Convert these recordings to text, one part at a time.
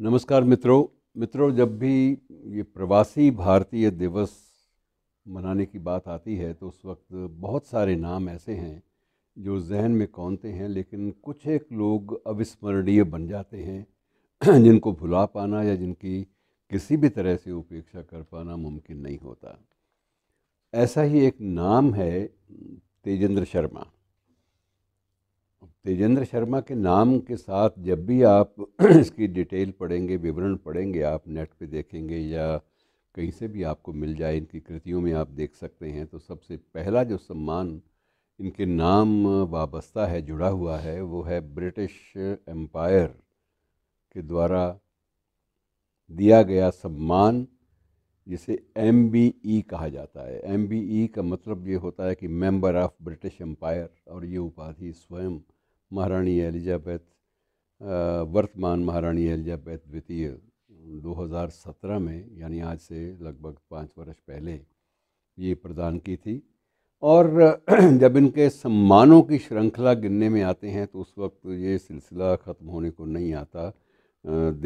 नमस्कार मित्रों मित्रों जब भी ये प्रवासी भारतीय दिवस मनाने की बात आती है तो उस वक्त बहुत सारे नाम ऐसे हैं जो जहन में कौनते हैं लेकिन कुछ एक लोग अविस्मरणीय बन जाते हैं जिनको भुला पाना या जिनकी किसी भी तरह से उपेक्षा कर पाना मुमकिन नहीं होता ऐसा ही एक नाम है तेजेंद्र शर्मा तेजेंद्र शर्मा के नाम के साथ जब भी आप इसकी डिटेल पढ़ेंगे विवरण पढ़ेंगे आप नेट पे देखेंगे या कहीं से भी आपको मिल जाए इनकी कृतियों में आप देख सकते हैं तो सबसे पहला जो सम्मान इनके नाम वाबस्ता है जुड़ा हुआ है वो है ब्रिटिश एम्पायर के द्वारा दिया गया सम्मान जिसे एम बी ई कहा जाता है एम बी ई का मतलब ये होता है कि मेंबर ऑफ़ ब्रिटिश एम्पायर और ये उपाधि स्वयं महारानी एलिजाबैथ वर्तमान महारानी एलिजाबैथ द्वितीय 2017 में यानी आज से लगभग पाँच वर्ष पहले ये प्रदान की थी और जब इनके सम्मानों की श्रृंखला गिनने में आते हैं तो उस वक्त ये सिलसिला ख़त्म होने को नहीं आता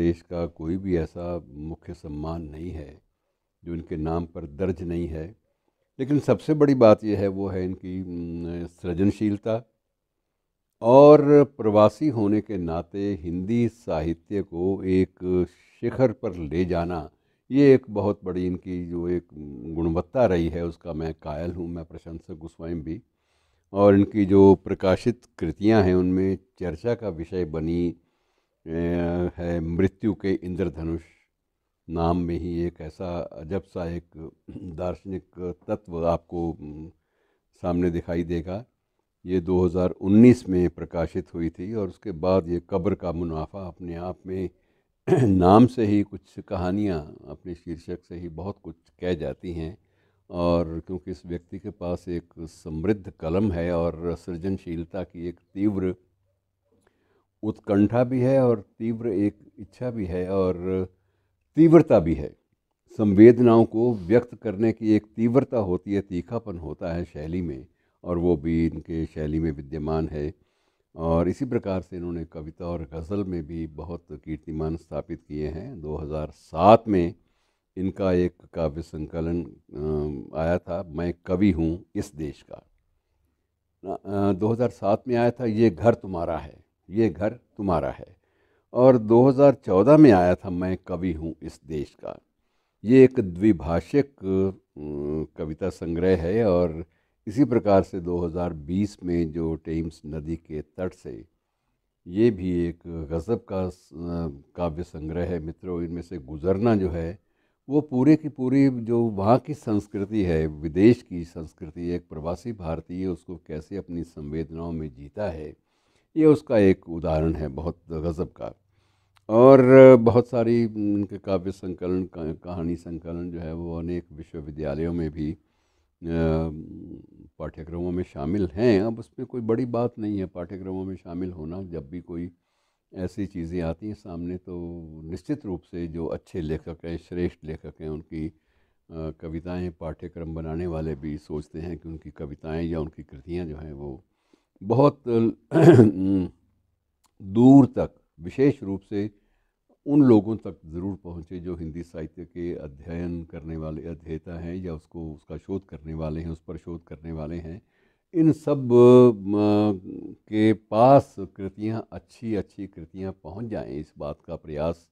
देश का कोई भी ऐसा मुख्य सम्मान नहीं है जो इनके नाम पर दर्ज नहीं है लेकिन सबसे बड़ी बात यह है वो है इनकी सृजनशीलता और प्रवासी होने के नाते हिंदी साहित्य को एक शिखर पर ले जाना ये एक बहुत बड़ी इनकी जो एक गुणवत्ता रही है उसका मैं कायल हूँ मैं प्रशंसक स्वयं भी और इनकी जो प्रकाशित कृतियाँ हैं उनमें चर्चा का विषय बनी है मृत्यु के इंद्रधनुष नाम में ही एक ऐसा अजब सा एक दार्शनिक तत्व आपको सामने दिखाई देगा ये 2019 में प्रकाशित हुई थी और उसके बाद ये कब्र का मुनाफा अपने आप में नाम से ही कुछ कहानियाँ अपने शीर्षक से ही बहुत कुछ कह जाती हैं और क्योंकि इस व्यक्ति के पास एक समृद्ध कलम है और सृजनशीलता की एक तीव्र उत्कंठा भी है और तीव्र एक इच्छा भी है और तीव्रता भी है संवेदनाओं को व्यक्त करने की एक तीव्रता होती है तीखापन होता है शैली में और वो भी इनके शैली में विद्यमान है और इसी प्रकार से इन्होंने कविता और गज़ल में भी बहुत कीर्तिमान स्थापित किए हैं 2007 में इनका एक काव्य संकलन आया था मैं कवि हूँ इस देश का 2007 में आया था ये घर तुम्हारा है ये घर तुम्हारा है और 2014 में आया था मैं कवि हूँ इस देश का ये एक द्विभाषिक कविता संग्रह है और इसी प्रकार से 2020 में जो टेम्स नदी के तट से ये भी एक गज़ब का काव्य संग्रह है मित्रों इनमें से गुज़रना जो है वो पूरे की पूरी जो वहाँ की संस्कृति है विदेश की संस्कृति एक प्रवासी भारतीय उसको कैसे अपनी संवेदनाओं में जीता है ये उसका एक उदाहरण है बहुत गज़ब का और बहुत सारी इनके काव्य संकलन कहानी संकलन जो है वो अनेक विश्वविद्यालयों में भी पाठ्यक्रमों में शामिल हैं अब उसमें कोई बड़ी बात नहीं है पाठ्यक्रमों में शामिल होना जब भी कोई ऐसी चीज़ें आती हैं सामने तो निश्चित रूप से जो अच्छे लेखक हैं श्रेष्ठ लेखक हैं उनकी कविताएं पाठ्यक्रम बनाने वाले भी सोचते हैं कि उनकी कविताएं या उनकी कृतियां जो हैं वो बहुत दूर तक विशेष रूप से उन लोगों तक ज़रूर पहुँचे जो हिंदी साहित्य के अध्ययन करने वाले अध्येता हैं या उसको उसका शोध करने वाले हैं उस पर शोध करने वाले हैं इन सब के पास कृतियाँ अच्छी अच्छी कृतियाँ पहुँच जाएँ इस बात का प्रयास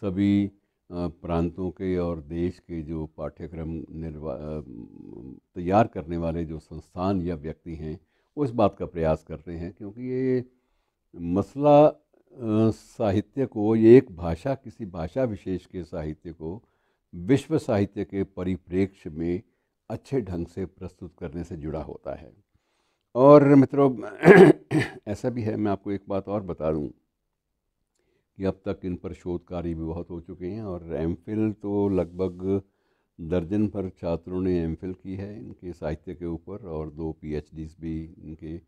सभी प्रांतों के और देश के जो पाठ्यक्रम निर्वा तैयार करने वाले जो संस्थान या व्यक्ति हैं वो इस बात का प्रयास करते हैं क्योंकि ये मसला साहित्य को ये एक भाषा किसी भाषा विशेष के साहित्य को विश्व साहित्य के परिप्रेक्ष्य में अच्छे ढंग से प्रस्तुत करने से जुड़ा होता है और मित्रों ऐसा भी है मैं आपको एक बात और बता दूं कि अब तक इन पर शोध कार्य भी बहुत हो चुके हैं और एम तो लगभग दर्जन पर छात्रों ने एम की है इनके साहित्य के ऊपर और दो पी भी इनके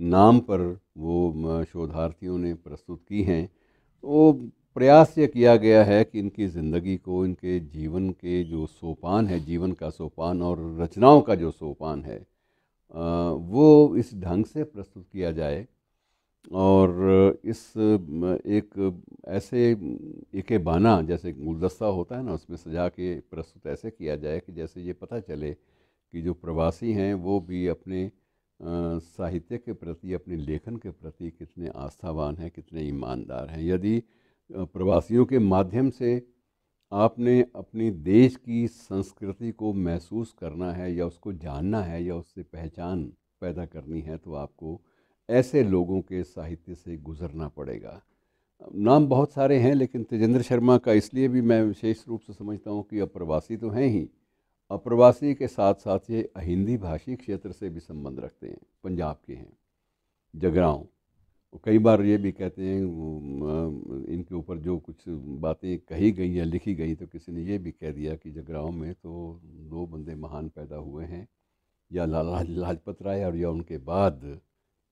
नाम पर वो शोधार्थियों ने प्रस्तुत की हैं तो प्रयास ये किया गया है कि इनकी ज़िंदगी को इनके जीवन के जो सोपान है जीवन का सोपान और रचनाओं का जो सोपान है वो इस ढंग से प्रस्तुत किया जाए और इस एक ऐसे एक बाना जैसे गुलदस्ता होता है ना उसमें सजा के प्रस्तुत ऐसे किया जाए कि जैसे ये पता चले कि जो प्रवासी हैं वो भी अपने साहित्य के प्रति अपने लेखन के प्रति कितने आस्थावान हैं कितने ईमानदार हैं यदि प्रवासियों के माध्यम से आपने अपने देश की संस्कृति को महसूस करना है या उसको जानना है या उससे पहचान पैदा करनी है तो आपको ऐसे लोगों के साहित्य से गुजरना पड़ेगा नाम बहुत सारे हैं लेकिन तेजेंद्र शर्मा का इसलिए भी मैं विशेष रूप से समझता हूँ कि अब प्रवासी तो हैं ही अप्रवासी के साथ साथ ये हिंदी भाषी क्षेत्र से भी संबंध रखते हैं पंजाब के हैं जगराओं कई बार ये भी कहते हैं इनके ऊपर जो कुछ बातें कही गई या लिखी गई तो किसी ने ये भी कह दिया कि जगराओं में तो दो बंदे महान पैदा हुए हैं या लाला लाजपत राय और या उनके बाद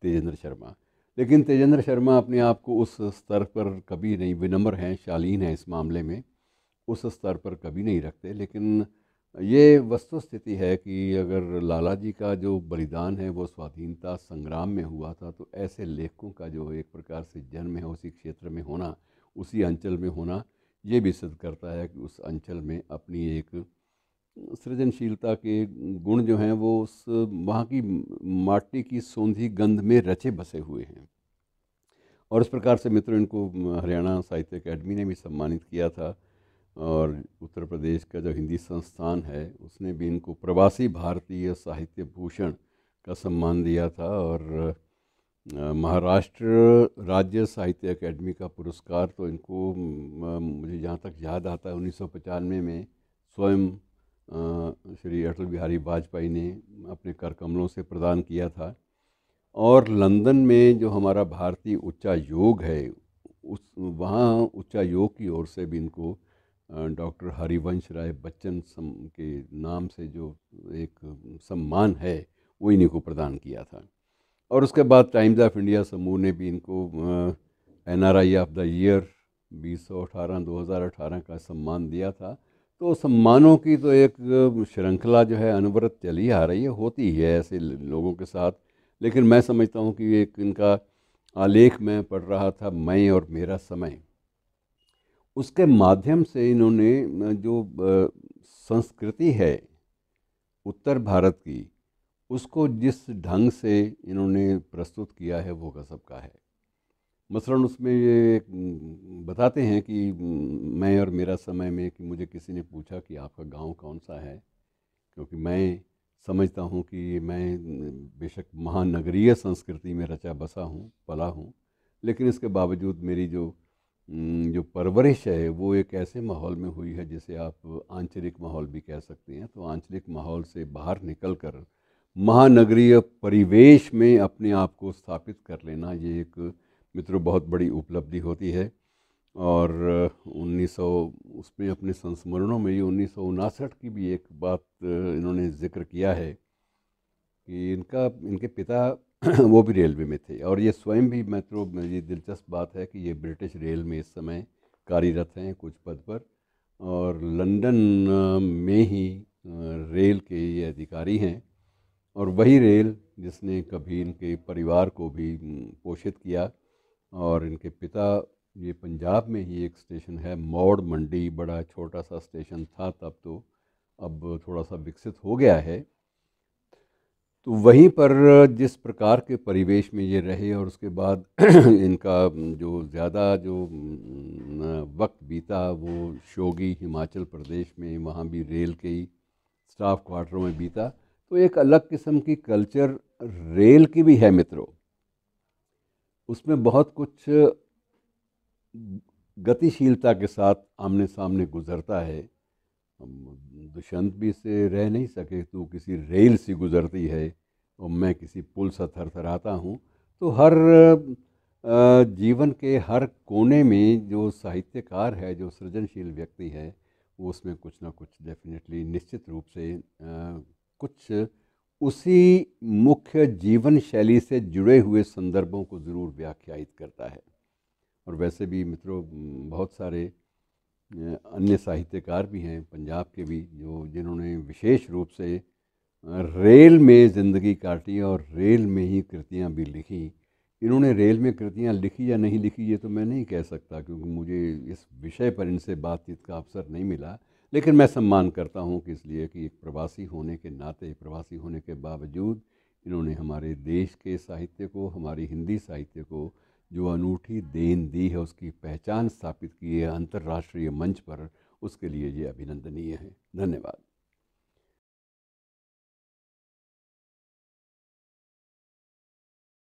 तेजेंद्र शर्मा लेकिन तेजेंद्र शर्मा अपने आप को उस स्तर पर कभी नहीं विनम्र हैं शालीन हैं इस मामले में उस स्तर पर कभी नहीं रखते लेकिन ये वस्तु स्थिति है कि अगर लाला जी का जो बलिदान है वो स्वाधीनता संग्राम में हुआ था तो ऐसे लेखकों का जो एक प्रकार से जन्म है उसी क्षेत्र में होना उसी अंचल में होना ये भी सिद्ध करता है कि उस अंचल में अपनी एक सृजनशीलता के गुण जो हैं वो उस वहाँ की माटी की सौंधी गंध में रचे बसे हुए हैं और इस प्रकार से मित्रों इनको हरियाणा साहित्य अकेडमी ने भी सम्मानित किया था और उत्तर प्रदेश का जो हिंदी संस्थान है उसने भी इनको प्रवासी भारतीय साहित्य भूषण का सम्मान दिया था और महाराष्ट्र राज्य साहित्य अकेडमी का पुरस्कार तो इनको मुझे जहाँ तक याद आता है उन्नीस में स्वयं श्री अटल बिहारी वाजपेयी ने अपने कर कमलों से प्रदान किया था और लंदन में जो हमारा भारतीय उच्चायोग है उस वहाँ उच्चायोग की ओर से भी इनको डॉक्टर हरिवंश राय बच्चन सम के नाम से जो एक सम्मान है वो इन्हीं को प्रदान किया था और उसके बाद टाइम्स ऑफ इंडिया समूह ने भी इनको N R I of the year बीस सौ अठारह दो हज़ार अठारह का सम्मान दिया था तो सम्मानों की तो एक श्रृंखला जो है अनवरत चली आ रही है होती ही है ऐसे लोगों के साथ लेकिन मैं समझता हूँ कि एक इनका आलेख मैं पढ़ रहा था मैं और मेरा समय उसके माध्यम से इन्होंने जो संस्कृति है उत्तर भारत की उसको जिस ढंग से इन्होंने प्रस्तुत किया है वो गज़ब का है मसलन उसमें ये बताते हैं कि मैं और मेरा समय में कि मुझे किसी ने पूछा कि आपका गांव कौन सा है क्योंकि मैं समझता हूँ कि मैं बेशक महानगरीय संस्कृति में रचा बसा हूँ पला हूँ लेकिन इसके बावजूद मेरी जो जो परवरिश है वो एक ऐसे माहौल में हुई है जिसे आप आंचलिक माहौल भी कह सकते हैं तो आंचलिक माहौल से बाहर निकल कर महानगरीय परिवेश में अपने आप को स्थापित कर लेना ये एक मित्रों बहुत बड़ी उपलब्धि होती है और 1900 उसमें अपने संस्मरणों में ये उन्नीस की भी एक बात इन्होंने जिक्र किया है कि इनका इनके पिता वो भी रेलवे में थे और ये स्वयं भी मेट्रो में ये दिलचस्प बात है कि ये ब्रिटिश रेल में इस समय कार्यरत हैं कुछ पद पर और लंदन में ही रेल के ये अधिकारी हैं और वही रेल जिसने कभी इनके परिवार को भी पोषित किया और इनके पिता ये पंजाब में ही एक स्टेशन है मौड़ मंडी बड़ा छोटा सा स्टेशन था तब तो अब थोड़ा सा विकसित हो गया है तो वहीं पर जिस प्रकार के परिवेश में ये रहे और उसके बाद इनका जो ज़्यादा जो वक्त बीता वो शोगी हिमाचल प्रदेश में वहाँ भी रेल के ही स्टाफ क्वार्टरों में बीता तो एक अलग किस्म की कल्चर रेल की भी है मित्रों उसमें बहुत कुछ गतिशीलता के साथ आमने सामने गुजरता है दुष्यंत भी इससे रह नहीं सके तू तो किसी रेल सी गुजरती है और तो मैं किसी पुल सा थर आता हूँ तो हर जीवन के हर कोने में जो साहित्यकार है जो सृजनशील व्यक्ति है वो उसमें कुछ ना कुछ डेफिनेटली निश्चित रूप से कुछ उसी मुख्य जीवन शैली से जुड़े हुए संदर्भों को ज़रूर व्याख्यायित करता है और वैसे भी मित्रों बहुत सारे अन्य साहित्यकार भी हैं पंजाब के भी जो जिन्होंने विशेष रूप से रेल में ज़िंदगी काटी और रेल में ही कृतियाँ भी लिखी इन्होंने रेल में कृतियाँ लिखी या नहीं लिखी ये तो मैं नहीं कह सकता क्योंकि मुझे इस विषय पर इनसे बातचीत का अवसर नहीं मिला लेकिन मैं सम्मान करता हूँ कि इसलिए कि एक प्रवासी होने के नाते प्रवासी होने के बावजूद इन्होंने हमारे देश के साहित्य को हमारी हिंदी साहित्य को जो अनूठी देन दी है उसकी पहचान स्थापित की है अंतर्राष्ट्रीय मंच पर उसके लिए ये अभिनंदनीय है धन्यवाद